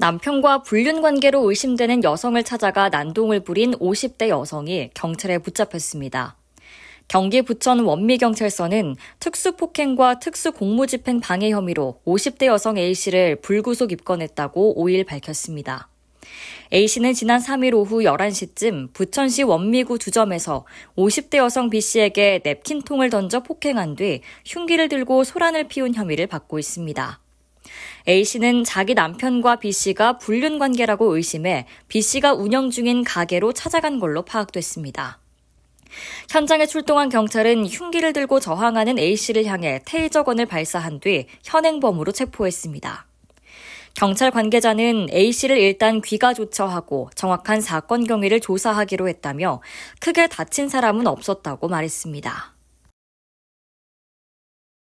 남편과 불륜 관계로 의심되는 여성을 찾아가 난동을 부린 50대 여성이 경찰에 붙잡혔습니다. 경기 부천 원미경찰서는 특수폭행과 특수공무집행 방해 혐의로 50대 여성 A씨를 불구속 입건했다고 5일 밝혔습니다. A씨는 지난 3일 오후 11시쯤 부천시 원미구 주점에서 50대 여성 B씨에게 냅킨통을 던져 폭행한 뒤 흉기를 들고 소란을 피운 혐의를 받고 있습니다. A씨는 자기 남편과 B씨가 불륜 관계라고 의심해 B씨가 운영 중인 가게로 찾아간 걸로 파악됐습니다. 현장에 출동한 경찰은 흉기를 들고 저항하는 A씨를 향해 테이저건을 발사한 뒤 현행범으로 체포했습니다. 경찰 관계자는 A씨를 일단 귀가 조처하고 정확한 사건 경위를 조사하기로 했다며 크게 다친 사람은 없었다고 말했습니다.